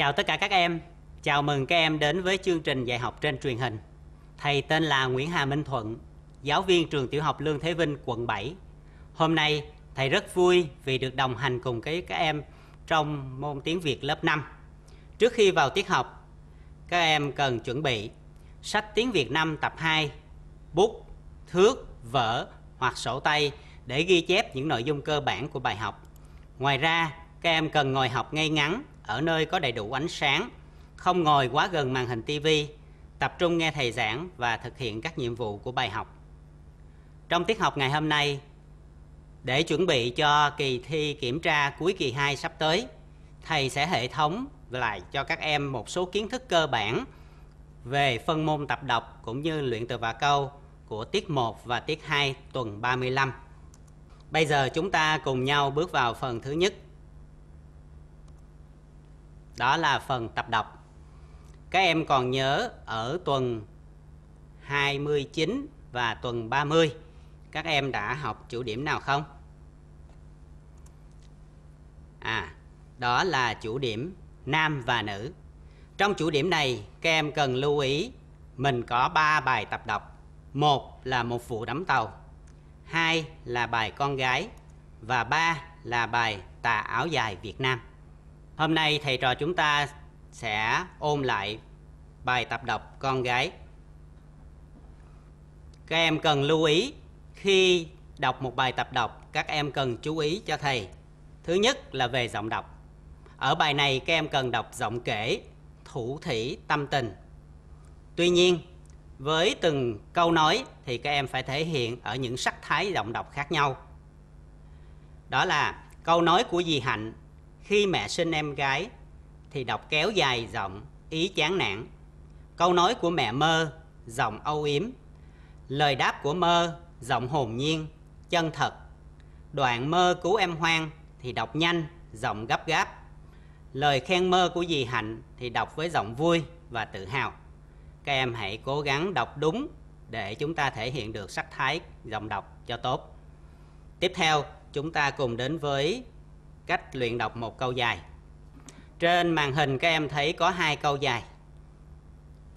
Chào tất cả các em. Chào mừng các em đến với chương trình dạy học trên truyền hình. Thầy tên là Nguyễn Hà Minh Thuận, giáo viên trường tiểu học Lương Thế Vinh, quận 7. Hôm nay thầy rất vui vì được đồng hành cùng với các em trong môn tiếng Việt lớp 5. Trước khi vào tiết học, các em cần chuẩn bị sách tiếng Việt năm tập 2, bút, thước, vở hoặc sổ tay để ghi chép những nội dung cơ bản của bài học. Ngoài ra, các em cần ngồi học ngay ngắn ở nơi có đầy đủ ánh sáng, không ngồi quá gần màn hình TV, tập trung nghe thầy giảng và thực hiện các nhiệm vụ của bài học. Trong tiết học ngày hôm nay, để chuẩn bị cho kỳ thi kiểm tra cuối kỳ 2 sắp tới, thầy sẽ hệ thống lại cho các em một số kiến thức cơ bản về phân môn tập đọc cũng như luyện từ và câu của tiết 1 và tiết 2 tuần 35. Bây giờ chúng ta cùng nhau bước vào phần thứ nhất đó là phần tập đọc. Các em còn nhớ ở tuần 29 và tuần 30 các em đã học chủ điểm nào không? À, đó là chủ điểm nam và nữ. Trong chủ điểm này, các em cần lưu ý mình có 3 bài tập đọc. Một là một vụ đắm tàu, hai là bài con gái và ba là bài tà áo dài Việt Nam. Hôm nay thầy trò chúng ta sẽ ôn lại bài tập đọc con gái. Các em cần lưu ý khi đọc một bài tập đọc, các em cần chú ý cho thầy. Thứ nhất là về giọng đọc. Ở bài này các em cần đọc giọng kể, thủ thỉ, tâm tình. Tuy nhiên, với từng câu nói thì các em phải thể hiện ở những sắc thái giọng đọc khác nhau. Đó là câu nói của dì Hạnh khi mẹ sinh em gái thì đọc kéo dài giọng ý chán nản. Câu nói của mẹ mơ, giọng âu yếm. Lời đáp của mơ, giọng hồn nhiên, chân thật. Đoạn mơ cứu em hoang thì đọc nhanh, giọng gấp gáp. Lời khen mơ của dì Hạnh thì đọc với giọng vui và tự hào. Các em hãy cố gắng đọc đúng để chúng ta thể hiện được sắc thái giọng đọc cho tốt. Tiếp theo, chúng ta cùng đến với cách luyện đọc một câu dài. Trên màn hình các em thấy có hai câu dài.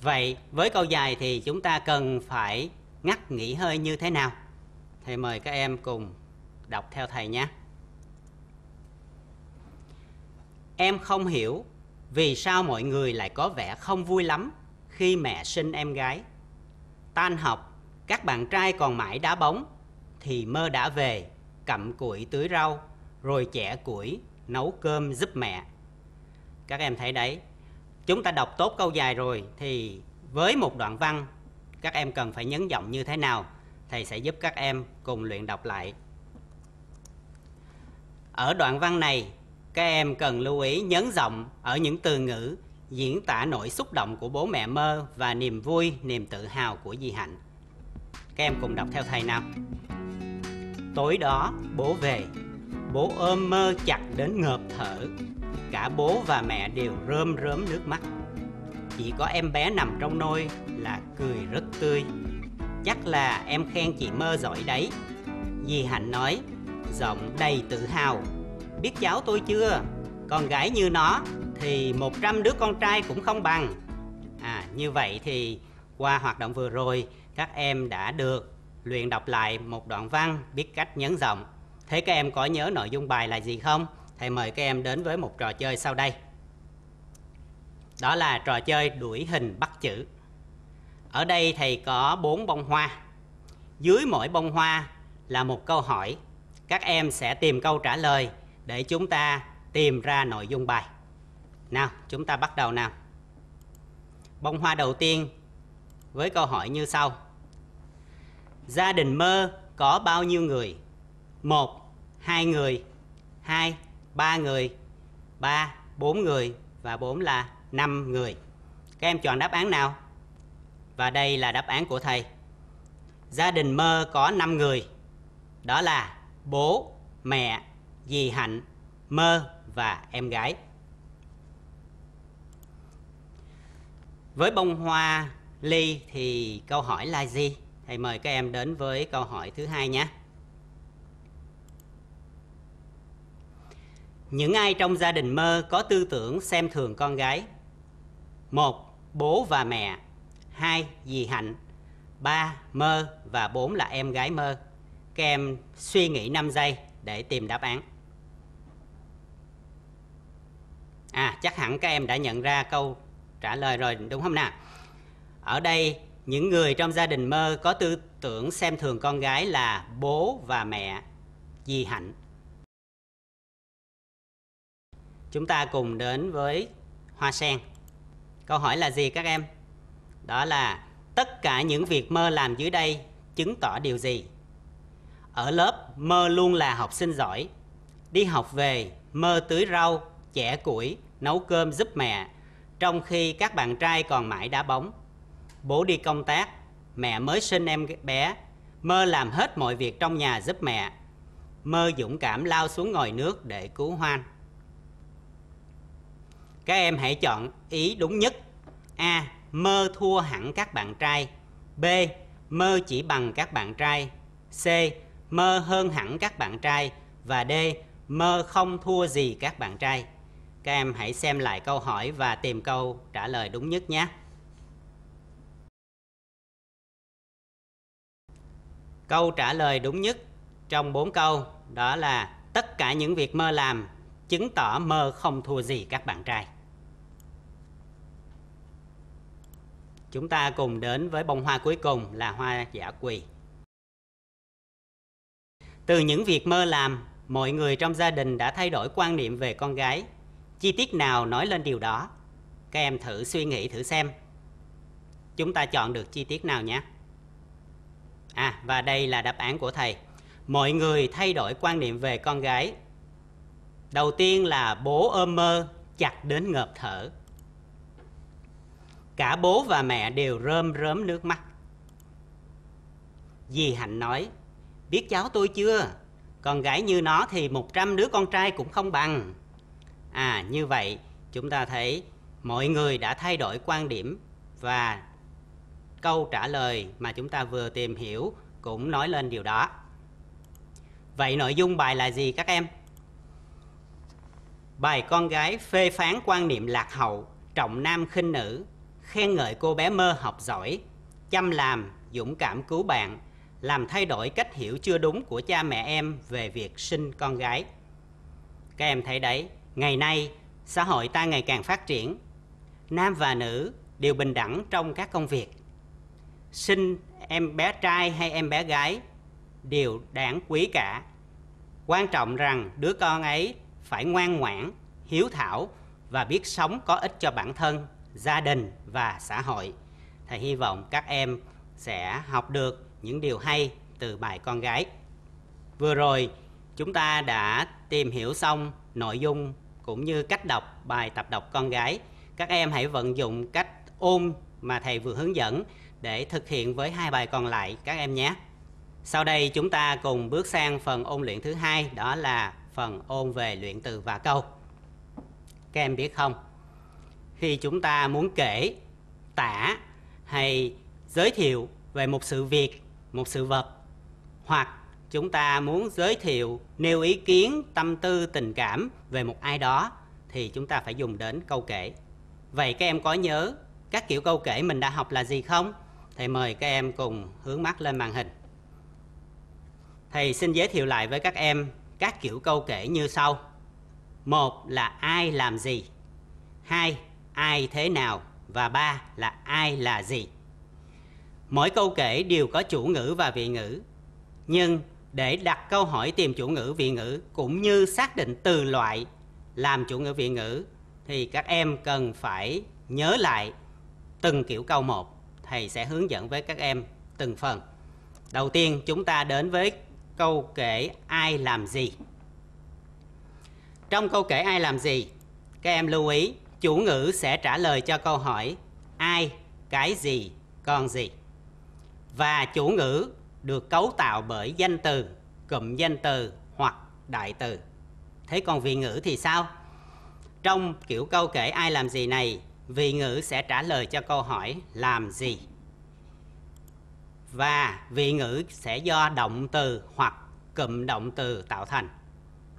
Vậy với câu dài thì chúng ta cần phải ngắt nghỉ hơi như thế nào? Thầy mời các em cùng đọc theo thầy nhé. Em không hiểu vì sao mọi người lại có vẻ không vui lắm khi mẹ sinh em gái. Tan học, các bạn trai còn mãi đá bóng thì mơ đã về, cặm cụi tưới rau rồi chẻ củi, nấu cơm giúp mẹ. Các em thấy đấy, chúng ta đọc tốt câu dài rồi thì với một đoạn văn các em cần phải nhấn giọng như thế nào thầy sẽ giúp các em cùng luyện đọc lại ở đoạn văn này các em cần lưu ý nhấn giọng ở những từ ngữ diễn tả nỗi xúc động của bố mẹ mơ và niềm vui niềm tự hào của di hạnh các em cùng đọc theo thầy nào tối đó bố về Bố ôm mơ chặt đến ngợp thở Cả bố và mẹ đều rơm rớm nước mắt Chỉ có em bé nằm trong nôi là cười rất tươi Chắc là em khen chị mơ giỏi đấy Dì Hạnh nói Giọng đầy tự hào Biết cháu tôi chưa Con gái như nó Thì 100 đứa con trai cũng không bằng À như vậy thì Qua hoạt động vừa rồi Các em đã được luyện đọc lại một đoạn văn biết cách nhấn giọng Thế các em có nhớ nội dung bài là gì không? Thầy mời các em đến với một trò chơi sau đây. Đó là trò chơi đuổi hình bắt chữ. Ở đây thầy có 4 bông hoa. Dưới mỗi bông hoa là một câu hỏi. Các em sẽ tìm câu trả lời để chúng ta tìm ra nội dung bài. Nào, chúng ta bắt đầu nào. Bông hoa đầu tiên với câu hỏi như sau. Gia đình mơ có bao nhiêu người? 1 2 người 2 3 người 3 4 người và 4 là 5 người các em chọn đáp án nào và đây là đáp án của thầy gia đình mơ có 5 người đó là bố mẹ dì hạnh mơ và em gái với bông hoa ly thì câu hỏi là gì thầy mời các em đến với câu hỏi thứ hai nhé những ai trong gia đình mơ có tư tưởng xem thường con gái một bố và mẹ hai dì hạnh ba mơ và bốn là em gái mơ các em suy nghĩ 5 giây để tìm đáp án à chắc hẳn các em đã nhận ra câu trả lời rồi đúng không nào ở đây những người trong gia đình mơ có tư tưởng xem thường con gái là bố và mẹ dì hạnh Chúng ta cùng đến với hoa sen. Câu hỏi là gì các em? Đó là tất cả những việc mơ làm dưới đây chứng tỏ điều gì? Ở lớp mơ luôn là học sinh giỏi. Đi học về mơ tưới rau, chẻ củi, nấu cơm giúp mẹ, trong khi các bạn trai còn mãi đá bóng. Bố đi công tác, mẹ mới sinh em bé, mơ làm hết mọi việc trong nhà giúp mẹ. Mơ dũng cảm lao xuống ngòi nước để cứu hoan. Các em hãy chọn ý đúng nhất. A. Mơ thua hẳn các bạn trai. B. Mơ chỉ bằng các bạn trai. C. Mơ hơn hẳn các bạn trai. Và D. Mơ không thua gì các bạn trai. Các em hãy xem lại câu hỏi và tìm câu trả lời đúng nhất nhé. Câu trả lời đúng nhất trong 4 câu đó là tất cả những việc mơ làm chứng tỏ mơ không thua gì các bạn trai. Chúng ta cùng đến với bông hoa cuối cùng là hoa giả quỳ. Từ những việc mơ làm, mọi người trong gia đình đã thay đổi quan niệm về con gái. Chi tiết nào nói lên điều đó? Các em thử suy nghĩ thử xem. Chúng ta chọn được chi tiết nào nhé? À, và đây là đáp án của thầy. Mọi người thay đổi quan niệm về con gái. Đầu tiên là bố ôm mơ chặt đến ngợp thở. Cả bố và mẹ đều rơm rớm nước mắt Dì Hạnh nói Biết cháu tôi chưa Con gái như nó thì 100 đứa con trai cũng không bằng À như vậy chúng ta thấy mọi người đã thay đổi quan điểm Và câu trả lời mà chúng ta vừa tìm hiểu cũng nói lên điều đó Vậy nội dung bài là gì các em? Bài con gái phê phán quan niệm lạc hậu, trọng nam khinh nữ khen ngợi cô bé mơ học giỏi, chăm làm, dũng cảm cứu bạn, làm thay đổi cách hiểu chưa đúng của cha mẹ em về việc sinh con gái. Các em thấy đấy, ngày nay xã hội ta ngày càng phát triển, nam và nữ đều bình đẳng trong các công việc. Sinh em bé trai hay em bé gái đều đáng quý cả. Quan trọng rằng đứa con ấy phải ngoan ngoãn, hiếu thảo và biết sống có ích cho bản thân gia đình và xã hội. Thầy hy vọng các em sẽ học được những điều hay từ bài con gái. Vừa rồi, chúng ta đã tìm hiểu xong nội dung cũng như cách đọc bài tập đọc con gái. Các em hãy vận dụng cách ôn mà thầy vừa hướng dẫn để thực hiện với hai bài còn lại các em nhé. Sau đây chúng ta cùng bước sang phần ôn luyện thứ hai đó là phần ôn về luyện từ và câu. Các em biết không, khi chúng ta muốn kể tả hay giới thiệu về một sự việc một sự vật hoặc chúng ta muốn giới thiệu nêu ý kiến tâm tư tình cảm về một ai đó thì chúng ta phải dùng đến câu kể vậy các em có nhớ các kiểu câu kể mình đã học là gì không thầy mời các em cùng hướng mắt lên màn hình thầy xin giới thiệu lại với các em các kiểu câu kể như sau một là ai làm gì hai ai thế nào và ba là ai là gì. Mỗi câu kể đều có chủ ngữ và vị ngữ. Nhưng để đặt câu hỏi tìm chủ ngữ vị ngữ cũng như xác định từ loại làm chủ ngữ vị ngữ thì các em cần phải nhớ lại từng kiểu câu một. Thầy sẽ hướng dẫn với các em từng phần. Đầu tiên chúng ta đến với câu kể ai làm gì. Trong câu kể ai làm gì, các em lưu ý chủ ngữ sẽ trả lời cho câu hỏi ai, cái gì, còn gì. Và chủ ngữ được cấu tạo bởi danh từ, cụm danh từ hoặc đại từ. Thế còn vị ngữ thì sao? Trong kiểu câu kể ai làm gì này, vị ngữ sẽ trả lời cho câu hỏi làm gì. Và vị ngữ sẽ do động từ hoặc cụm động từ tạo thành.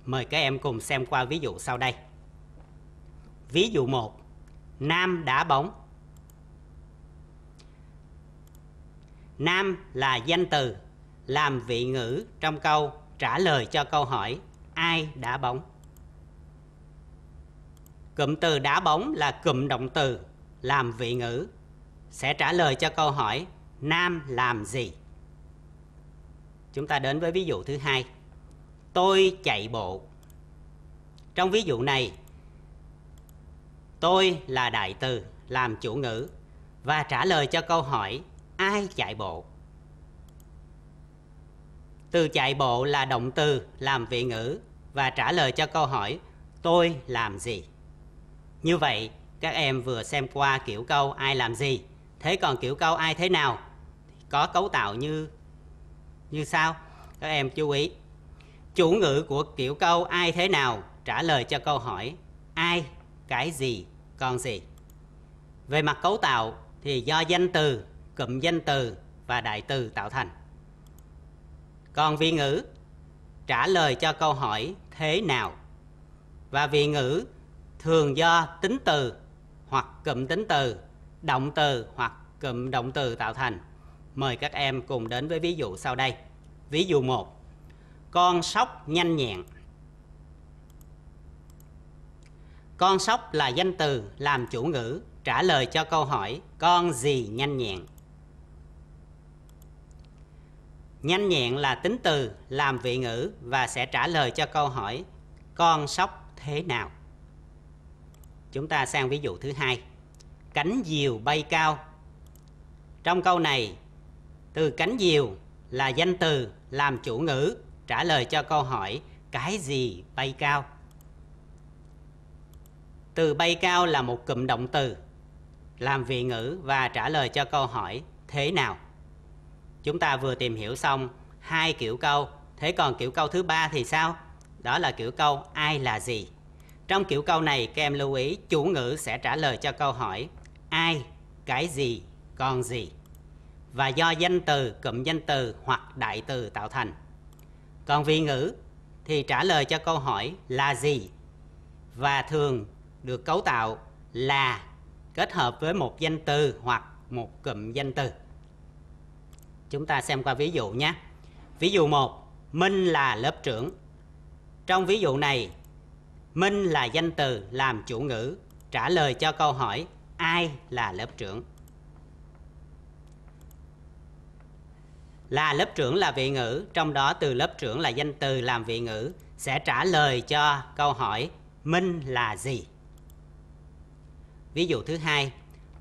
Mời các em cùng xem qua ví dụ sau đây. Ví dụ 1. Nam đá bóng. Nam là danh từ làm vị ngữ trong câu trả lời cho câu hỏi ai đá bóng. Cụm từ đá bóng là cụm động từ làm vị ngữ sẽ trả lời cho câu hỏi nam làm gì. Chúng ta đến với ví dụ thứ hai. Tôi chạy bộ. Trong ví dụ này, Tôi là Đại Từ, làm chủ ngữ và trả lời cho câu hỏi ai chạy bộ? Từ chạy bộ là động từ làm vị ngữ và trả lời cho câu hỏi tôi làm gì? Như vậy, các em vừa xem qua kiểu câu ai làm gì, thế còn kiểu câu ai thế nào? Có cấu tạo như như sao Các em chú ý. Chủ ngữ của kiểu câu ai thế nào trả lời cho câu hỏi ai, cái gì còn gì về mặt cấu tạo thì do danh từ cụm danh từ và đại từ tạo thành còn vị ngữ trả lời cho câu hỏi thế nào và vị ngữ thường do tính từ hoặc cụm tính từ động từ hoặc cụm động từ tạo thành mời các em cùng đến với ví dụ sau đây ví dụ một con sóc nhanh nhẹn Con sóc là danh từ làm chủ ngữ trả lời cho câu hỏi con gì nhanh nhẹn. Nhanh nhẹn là tính từ làm vị ngữ và sẽ trả lời cho câu hỏi con sóc thế nào. Chúng ta sang ví dụ thứ hai. Cánh diều bay cao. Trong câu này, từ cánh diều là danh từ làm chủ ngữ trả lời cho câu hỏi cái gì bay cao từ bay cao là một cụm động từ làm vị ngữ và trả lời cho câu hỏi thế nào. Chúng ta vừa tìm hiểu xong hai kiểu câu, thế còn kiểu câu thứ ba thì sao? Đó là kiểu câu ai là gì. Trong kiểu câu này các em lưu ý chủ ngữ sẽ trả lời cho câu hỏi ai, cái gì, còn gì và do danh từ, cụm danh từ hoặc đại từ tạo thành. Còn vị ngữ thì trả lời cho câu hỏi là gì và thường được cấu tạo là kết hợp với một danh từ hoặc một cụm danh từ. Chúng ta xem qua ví dụ nhé. Ví dụ 1, Minh là lớp trưởng. Trong ví dụ này, Minh là danh từ làm chủ ngữ trả lời cho câu hỏi ai là lớp trưởng. Là lớp trưởng là vị ngữ, trong đó từ lớp trưởng là danh từ làm vị ngữ sẽ trả lời cho câu hỏi Minh là gì? Ví dụ thứ hai,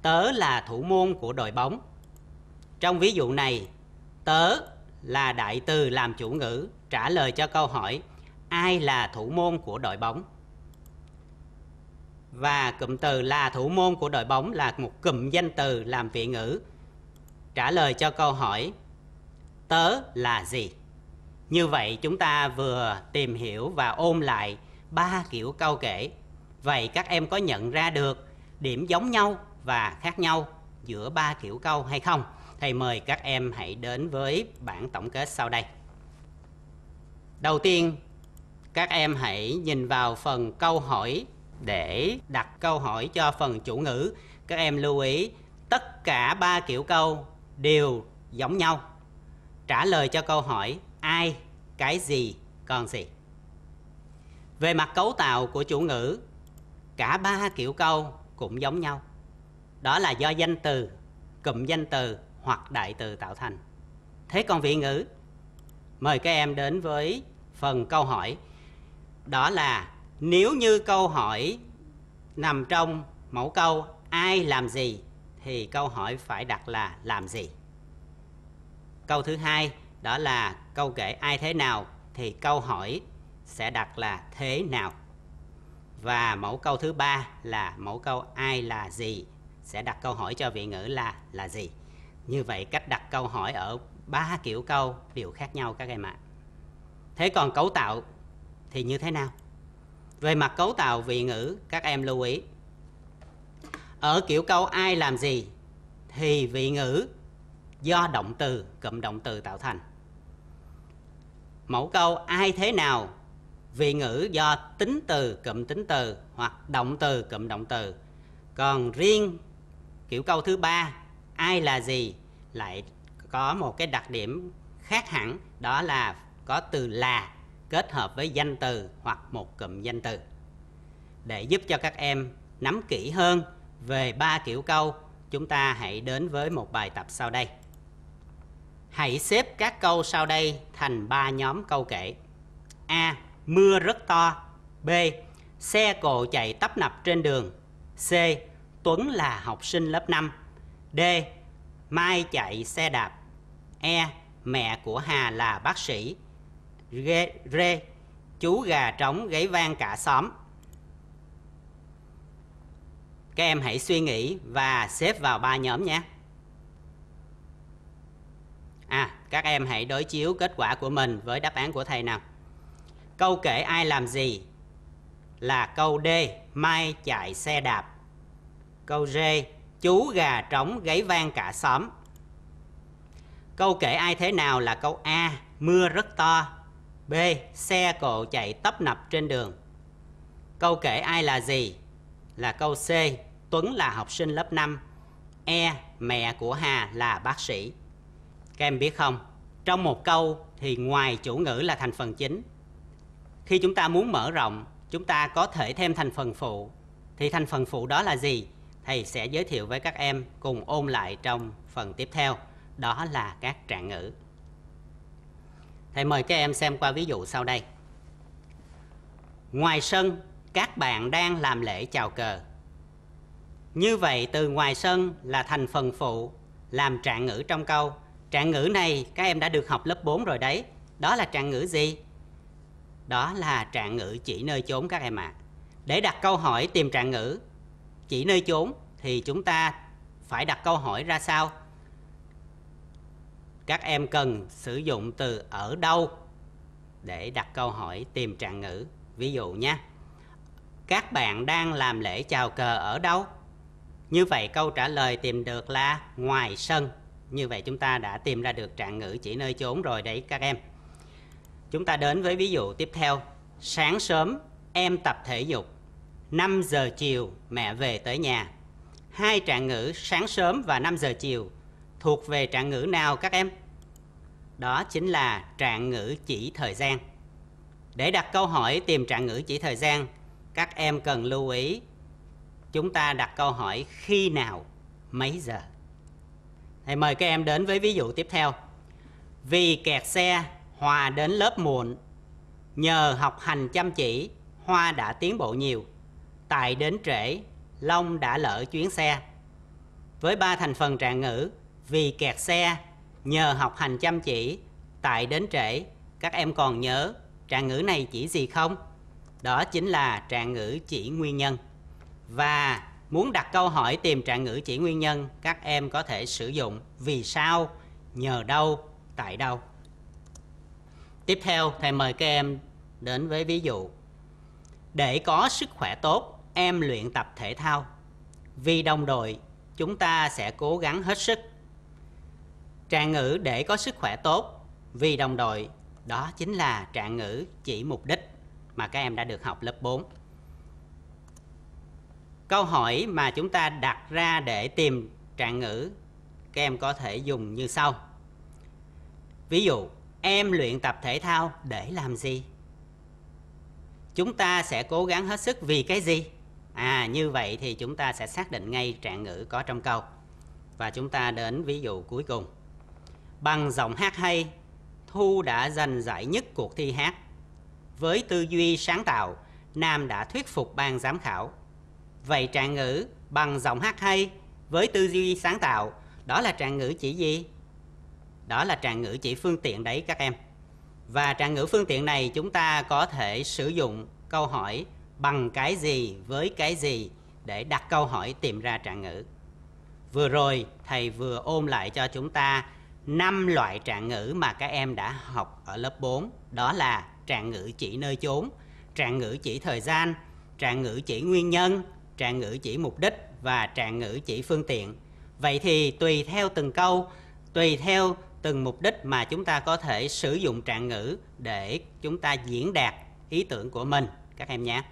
tớ là thủ môn của đội bóng. Trong ví dụ này, tớ là đại từ làm chủ ngữ trả lời cho câu hỏi ai là thủ môn của đội bóng. Và cụm từ là thủ môn của đội bóng là một cụm danh từ làm vị ngữ trả lời cho câu hỏi tớ là gì. Như vậy chúng ta vừa tìm hiểu và ôm lại ba kiểu câu kể. Vậy các em có nhận ra được điểm giống nhau và khác nhau giữa ba kiểu câu hay không? Thầy mời các em hãy đến với bản tổng kết sau đây. Đầu tiên, các em hãy nhìn vào phần câu hỏi để đặt câu hỏi cho phần chủ ngữ. Các em lưu ý tất cả ba kiểu câu đều giống nhau. Trả lời cho câu hỏi ai, cái gì, còn gì. Về mặt cấu tạo của chủ ngữ, cả ba kiểu câu cũng giống nhau. Đó là do danh từ, cụm danh từ hoặc đại từ tạo thành. Thế còn vị ngữ? Mời các em đến với phần câu hỏi. Đó là nếu như câu hỏi nằm trong mẫu câu ai làm gì thì câu hỏi phải đặt là làm gì. Câu thứ hai đó là câu kể ai thế nào thì câu hỏi sẽ đặt là thế nào. Và mẫu câu thứ ba là mẫu câu ai là gì sẽ đặt câu hỏi cho vị ngữ là là gì. Như vậy cách đặt câu hỏi ở ba kiểu câu đều khác nhau các em ạ. Thế còn cấu tạo thì như thế nào? Về mặt cấu tạo vị ngữ các em lưu ý. Ở kiểu câu ai làm gì thì vị ngữ do động từ, cụm động từ tạo thành. Mẫu câu ai thế nào vị ngữ do tính từ cụm tính từ hoặc động từ cụm động từ còn riêng kiểu câu thứ ba ai là gì lại có một cái đặc điểm khác hẳn đó là có từ là kết hợp với danh từ hoặc một cụm danh từ để giúp cho các em nắm kỹ hơn về ba kiểu câu chúng ta hãy đến với một bài tập sau đây hãy xếp các câu sau đây thành ba nhóm câu kể a Mưa rất to. B. Xe cộ chạy tấp nập trên đường. C. Tuấn là học sinh lớp 5. D. Mai chạy xe đạp. E. Mẹ của Hà là bác sĩ. G. R. Chú gà trống gáy vang cả xóm. Các em hãy suy nghĩ và xếp vào ba nhóm nhé. À, các em hãy đối chiếu kết quả của mình với đáp án của thầy nào. Câu kể ai làm gì là câu D. Mai chạy xe đạp. Câu D. Chú gà trống gáy vang cả xóm. Câu kể ai thế nào là câu A. Mưa rất to. B. Xe cộ chạy tấp nập trên đường. Câu kể ai là gì là câu C. Tuấn là học sinh lớp 5. E. Mẹ của Hà là bác sĩ. Các em biết không? Trong một câu thì ngoài chủ ngữ là thành phần chính khi chúng ta muốn mở rộng chúng ta có thể thêm thành phần phụ thì thành phần phụ đó là gì thầy sẽ giới thiệu với các em cùng ôn lại trong phần tiếp theo đó là các trạng ngữ thầy mời các em xem qua ví dụ sau đây ngoài sân các bạn đang làm lễ chào cờ như vậy từ ngoài sân là thành phần phụ làm trạng ngữ trong câu trạng ngữ này các em đã được học lớp 4 rồi đấy đó là trạng ngữ gì đó là trạng ngữ chỉ nơi chốn các em ạ. À. Để đặt câu hỏi tìm trạng ngữ chỉ nơi chốn thì chúng ta phải đặt câu hỏi ra sao? Các em cần sử dụng từ ở đâu để đặt câu hỏi tìm trạng ngữ. Ví dụ nhé. Các bạn đang làm lễ chào cờ ở đâu? Như vậy câu trả lời tìm được là ngoài sân. Như vậy chúng ta đã tìm ra được trạng ngữ chỉ nơi chốn rồi đấy các em. Chúng ta đến với ví dụ tiếp theo. Sáng sớm em tập thể dục, 5 giờ chiều mẹ về tới nhà. Hai trạng ngữ sáng sớm và 5 giờ chiều thuộc về trạng ngữ nào các em? Đó chính là trạng ngữ chỉ thời gian. Để đặt câu hỏi tìm trạng ngữ chỉ thời gian, các em cần lưu ý chúng ta đặt câu hỏi khi nào, mấy giờ. Thầy mời các em đến với ví dụ tiếp theo. Vì kẹt xe Hòa đến lớp muộn. Nhờ học hành chăm chỉ, Hoa đã tiến bộ nhiều. Tại đến trễ, Long đã lỡ chuyến xe. Với ba thành phần trạng ngữ, vì kẹt xe, nhờ học hành chăm chỉ, tại đến trễ, các em còn nhớ trạng ngữ này chỉ gì không? Đó chính là trạng ngữ chỉ nguyên nhân. Và muốn đặt câu hỏi tìm trạng ngữ chỉ nguyên nhân, các em có thể sử dụng vì sao, nhờ đâu, tại đâu. Tiếp theo, thầy mời các em đến với ví dụ. Để có sức khỏe tốt, em luyện tập thể thao. Vì đồng đội, chúng ta sẽ cố gắng hết sức. Trạng ngữ để có sức khỏe tốt, vì đồng đội, đó chính là trạng ngữ chỉ mục đích mà các em đã được học lớp 4. Câu hỏi mà chúng ta đặt ra để tìm trạng ngữ các em có thể dùng như sau. Ví dụ, Em luyện tập thể thao để làm gì? Chúng ta sẽ cố gắng hết sức vì cái gì? À như vậy thì chúng ta sẽ xác định ngay trạng ngữ có trong câu. Và chúng ta đến ví dụ cuối cùng. Bằng giọng hát hay, Thu đã giành giải nhất cuộc thi hát. Với tư duy sáng tạo, Nam đã thuyết phục ban giám khảo. Vậy trạng ngữ bằng giọng hát hay với tư duy sáng tạo, đó là trạng ngữ chỉ gì? Đó là trạng ngữ chỉ phương tiện đấy các em. Và trạng ngữ phương tiện này chúng ta có thể sử dụng câu hỏi bằng cái gì với cái gì để đặt câu hỏi tìm ra trạng ngữ. Vừa rồi thầy vừa ôm lại cho chúng ta năm loại trạng ngữ mà các em đã học ở lớp 4, đó là trạng ngữ chỉ nơi chốn, trạng ngữ chỉ thời gian, trạng ngữ chỉ nguyên nhân, trạng ngữ chỉ mục đích và trạng ngữ chỉ phương tiện. Vậy thì tùy theo từng câu, tùy theo từng mục đích mà chúng ta có thể sử dụng trạng ngữ để chúng ta diễn đạt ý tưởng của mình các em nhé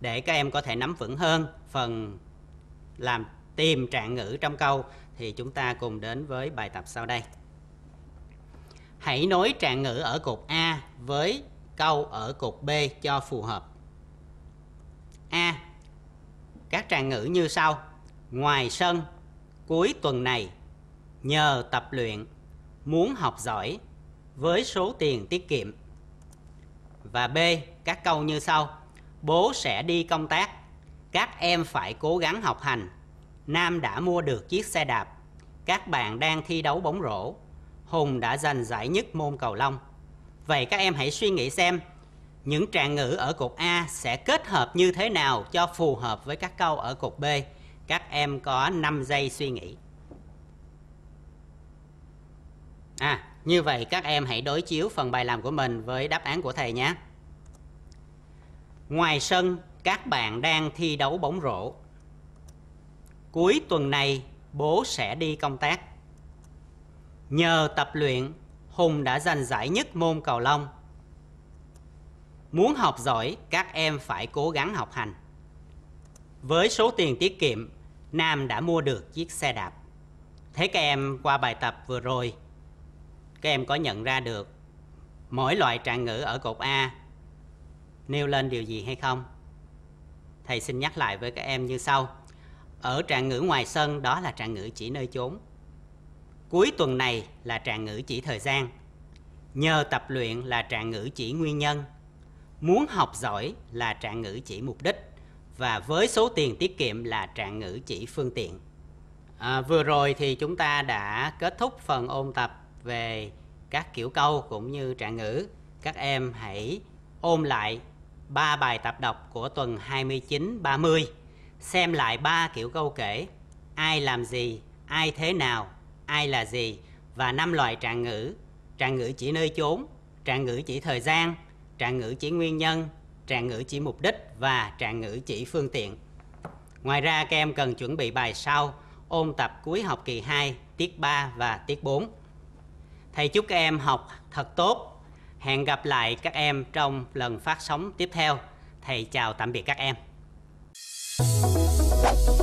để các em có thể nắm vững hơn phần làm tìm trạng ngữ trong câu thì chúng ta cùng đến với bài tập sau đây hãy nối trạng ngữ ở cột A với câu ở cột B cho phù hợp A các trạng ngữ như sau ngoài sân cuối tuần này nhờ tập luyện muốn học giỏi với số tiền tiết kiệm. Và B, các câu như sau. Bố sẽ đi công tác. Các em phải cố gắng học hành. Nam đã mua được chiếc xe đạp. Các bạn đang thi đấu bóng rổ. Hùng đã giành giải nhất môn cầu lông. Vậy các em hãy suy nghĩ xem những trạng ngữ ở cột A sẽ kết hợp như thế nào cho phù hợp với các câu ở cột B. Các em có 5 giây suy nghĩ. À, như vậy các em hãy đối chiếu phần bài làm của mình với đáp án của thầy nhé. Ngoài sân, các bạn đang thi đấu bóng rổ. Cuối tuần này, bố sẽ đi công tác. Nhờ tập luyện, Hùng đã giành giải nhất môn cầu lông. Muốn học giỏi, các em phải cố gắng học hành. Với số tiền tiết kiệm, Nam đã mua được chiếc xe đạp. Thế các em qua bài tập vừa rồi, các em có nhận ra được mỗi loại trạng ngữ ở cột A nêu lên điều gì hay không? Thầy xin nhắc lại với các em như sau. Ở trạng ngữ ngoài sân đó là trạng ngữ chỉ nơi chốn. Cuối tuần này là trạng ngữ chỉ thời gian. Nhờ tập luyện là trạng ngữ chỉ nguyên nhân. Muốn học giỏi là trạng ngữ chỉ mục đích và với số tiền tiết kiệm là trạng ngữ chỉ phương tiện. À, vừa rồi thì chúng ta đã kết thúc phần ôn tập về các kiểu câu cũng như trạng ngữ, các em hãy ôm lại ba bài tập đọc của tuần 29 30, xem lại ba kiểu câu kể, ai làm gì, ai thế nào, ai là gì và năm loại trạng ngữ, trạng ngữ chỉ nơi chốn, trạng ngữ chỉ thời gian, trạng ngữ chỉ nguyên nhân, trạng ngữ chỉ mục đích và trạng ngữ chỉ phương tiện. Ngoài ra các em cần chuẩn bị bài sau, ôn tập cuối học kỳ 2, tiết 3 và tiết 4. Thầy chúc các em học thật tốt. Hẹn gặp lại các em trong lần phát sóng tiếp theo. Thầy chào tạm biệt các em. Thank you.